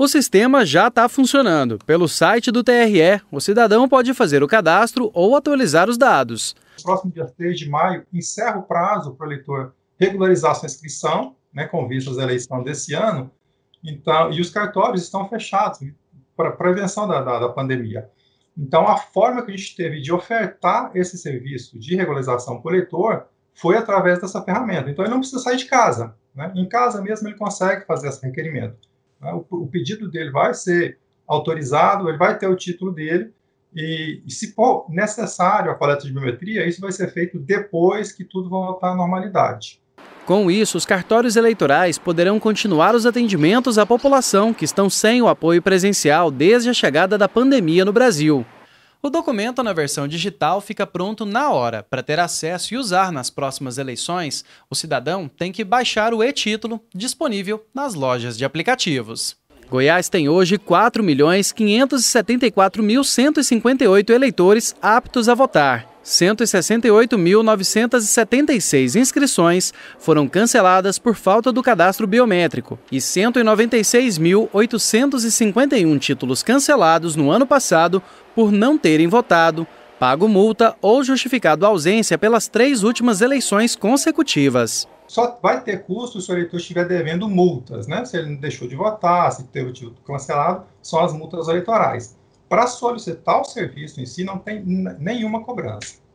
O sistema já está funcionando. Pelo site do TRE, o cidadão pode fazer o cadastro ou atualizar os dados. Próximo dia 3 de maio, encerra o prazo para o eleitor regularizar sua inscrição, né, com vistas à eleição desse ano. Então, e os cartórios estão fechados para prevenção da, da, da pandemia. Então, a forma que a gente teve de ofertar esse serviço de regularização para o eleitor foi através dessa ferramenta. Então, ele não precisa sair de casa. Né? Em casa mesmo, ele consegue fazer esse requerimento. Né? O, pedido dele vai ser autorizado, ele vai ter o título dele, e, e se for necessário a coleta de biometria, isso vai ser feito depois que tudo voltar à normalidade. Com isso, os cartórios eleitorais poderão continuar os atendimentos à população que estão sem o apoio presencial desde a chegada da pandemia no Brasil. O documento na versão digital fica pronto na hora. Para ter acesso e usar nas próximas eleições, o cidadão tem que baixar o e-título disponível nas lojas de aplicativos. Goiás tem hoje 4.574.158 eleitores aptos a votar. 168.976 inscrições foram canceladas por falta do cadastro biométrico e 196.851 títulos cancelados no ano passado por não terem votado, pago multa ou justificado ausência pelas três últimas eleições consecutivas. Só vai ter custo se o eleitor estiver devendo multas, né? Se ele não deixou de votar, se teve o título cancelado, são as multas eleitorais para solicitar o serviço em si não tem nenhuma cobrança.